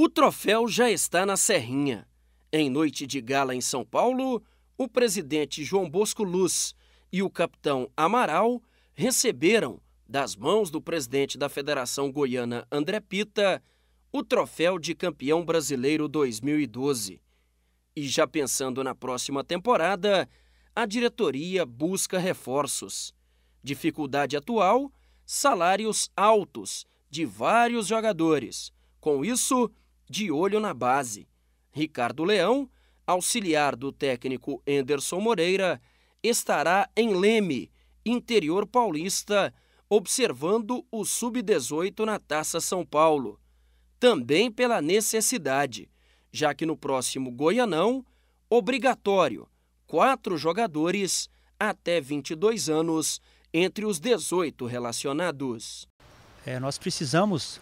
O troféu já está na Serrinha. Em noite de gala em São Paulo, o presidente João Bosco Luz e o capitão Amaral receberam, das mãos do presidente da Federação Goiana André Pita, o troféu de campeão brasileiro 2012. E já pensando na próxima temporada, a diretoria busca reforços. Dificuldade atual: salários altos de vários jogadores. Com isso, de olho na base. Ricardo Leão, auxiliar do técnico Enderson Moreira, estará em Leme, interior paulista, observando o Sub-18 na Taça São Paulo. Também pela necessidade, já que no próximo Goianão, obrigatório, quatro jogadores até 22 anos entre os 18 relacionados. É, nós precisamos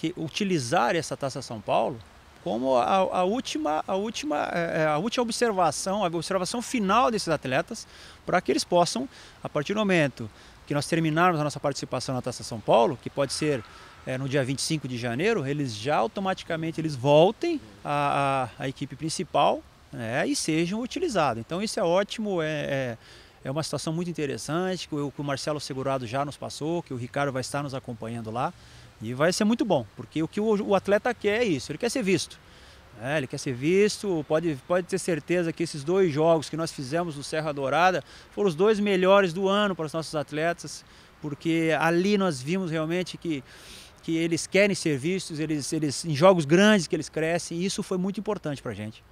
que utilizar essa Taça São Paulo como a, a última, a última, é, é, a última observação, a observação final desses atletas, para que eles possam, a partir do momento que nós terminarmos a nossa participação na Taça São Paulo, que pode ser é, no dia 25 de janeiro, eles já automaticamente eles voltem à, à, à equipe principal né, e sejam utilizados. Então isso é ótimo, é, é, é uma situação muito interessante que o, que o Marcelo Segurado já nos passou, que o Ricardo vai estar nos acompanhando lá. E vai ser muito bom, porque o que o atleta quer é isso, ele quer ser visto. É, ele quer ser visto, pode, pode ter certeza que esses dois jogos que nós fizemos no Serra Dourada foram os dois melhores do ano para os nossos atletas, porque ali nós vimos realmente que, que eles querem ser vistos, eles, eles, em jogos grandes que eles crescem, e isso foi muito importante para a gente.